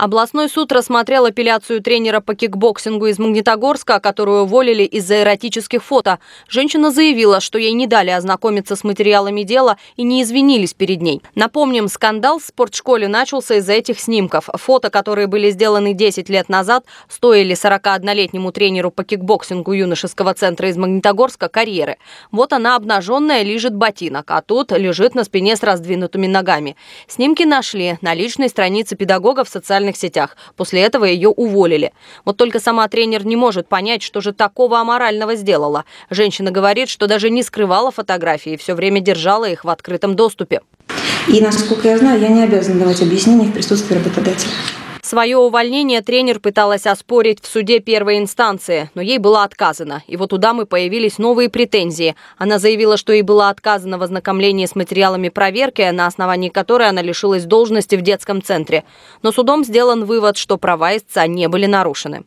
Областной суд рассмотрел апелляцию тренера по кикбоксингу из Магнитогорска, которую уволили из-за эротических фото. Женщина заявила, что ей не дали ознакомиться с материалами дела и не извинились перед ней. Напомним, скандал в спортшколе начался из-за этих снимков. Фото, которые были сделаны 10 лет назад, стоили 41-летнему тренеру по кикбоксингу юношеского центра из Магнитогорска карьеры. Вот она обнаженная лежит ботинок, а тут лежит на спине с раздвинутыми ногами. Снимки нашли на личной странице педагога в социальной социальных сетях. После этого ее уволили. Вот только сама тренер не может понять, что же такого аморального сделала. Женщина говорит, что даже не скрывала фотографии, и все время держала их в открытом доступе. И, насколько я знаю, я не обязана давать объяснения в присутствии работодателя. Свое увольнение тренер пыталась оспорить в суде первой инстанции, но ей было отказано. И вот у дамы появились новые претензии. Она заявила, что ей было отказано в ознакомлении с материалами проверки, на основании которой она лишилась должности в детском центре. Но судом сделан вывод, что права истца не были нарушены.